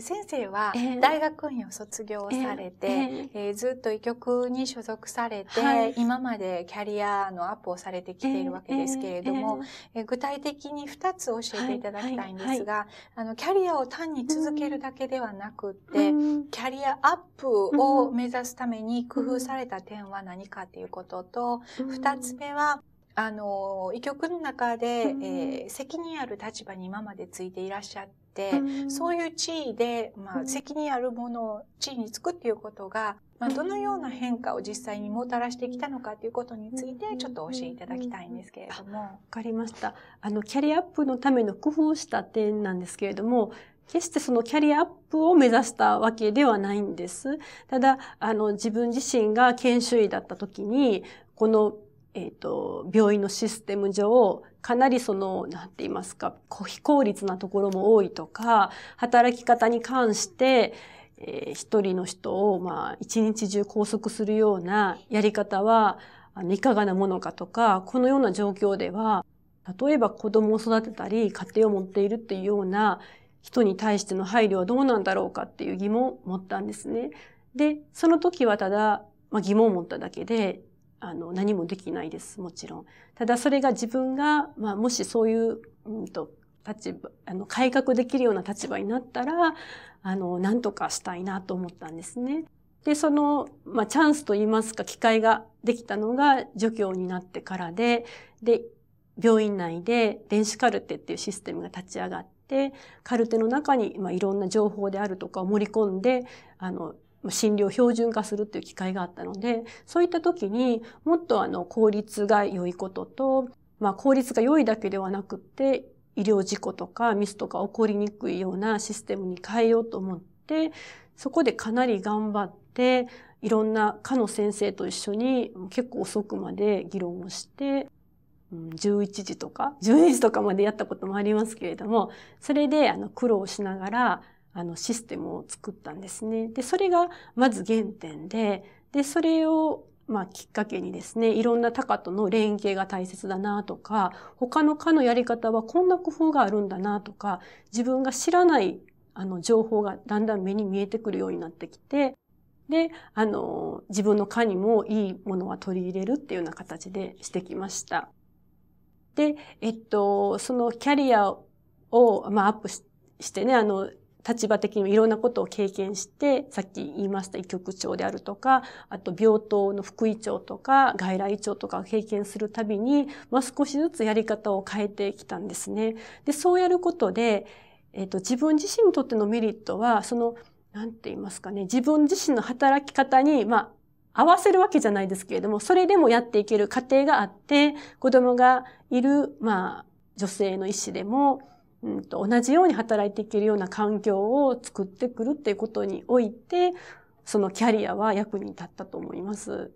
先生は大学院を卒業されて、えーえー、ずっと医局に所属されて、はい、今までキャリアのアップをされてきているわけですけれども、えーえー、具体的に2つ教えていただきたいんですが、あのキャリアを単に続けるだけではなくて、うん、キャリアアップを目指すために工夫された点は何かっていうことと、うん、2つ目はあの、医局の中で、えー、責任ある立場に今までついていらっしゃって、そういう地位で、まあ、責任あるものを地位につくっていうことが、まあ、どのような変化を実際にもたらしてきたのかということについてちょっと教えていただきたいんですけれども。わかりました。あの、キャリアアップのための工夫をした点なんですけれども、決してそのキャリアアップを目指したわけではないんです。ただ、あの、自分自身が研修医だった時に、このえっ、ー、と、病院のシステム上、かなりその、なんて言いますか、非効率なところも多いとか、働き方に関して、えー、一人の人を、まあ、一日中拘束するようなやり方は、あの、いかがなものかとか、このような状況では、例えば子供を育てたり、家庭を持っているっていうような人に対しての配慮はどうなんだろうかっていう疑問を持ったんですね。で、その時はただ、まあ、疑問を持っただけで、あの何もできないですもちろん。ただそれが自分が、まあ、もしそういう、うんと、立場あの改革できるような立場になったらあの何とかしたいなと思ったんですね。でその、まあ、チャンスと言いますか機会ができたのが助教になってからでで病院内で電子カルテっていうシステムが立ち上がってカルテの中に、まあ、いろんな情報であるとかを盛り込んであの診療標準化するっていう機会があったので、そういった時にもっとあの効率が良いことと、まあ効率が良いだけではなくて、医療事故とかミスとか起こりにくいようなシステムに変えようと思って、そこでかなり頑張って、いろんな科の先生と一緒に結構遅くまで議論をして、11時とか、12時とかまでやったこともありますけれども、それであの苦労しながらあのシステムを作ったんですね。で、それがまず原点で、で、それをまあ、きっかけにですね、いろんな他家との連携が大切だなとか、他の課のやり方はこんな工夫があるんだなとか、自分が知らないあの情報がだんだん目に見えてくるようになってきて、で、あの、自分の課にもいいものは取り入れるっていうような形でしてきました。で、えっと、そのキャリアを、まあ、アップしてね、あの、立場的にもいろんなことを経験して、さっき言いました医局長であるとか、あと病棟の副医長とか、外来医長とかを経験するたびに、まあ、少しずつやり方を変えてきたんですね。で、そうやることで、えっ、ー、と、自分自身にとってのメリットは、その、なんて言いますかね、自分自身の働き方に、まあ、合わせるわけじゃないですけれども、それでもやっていける過程があって、子供がいる、まあ、女性の医師でも、うんと、同じように働いていけるような環境を作ってくるっていうことにおいて、そのキャリアは役に立ったと思います。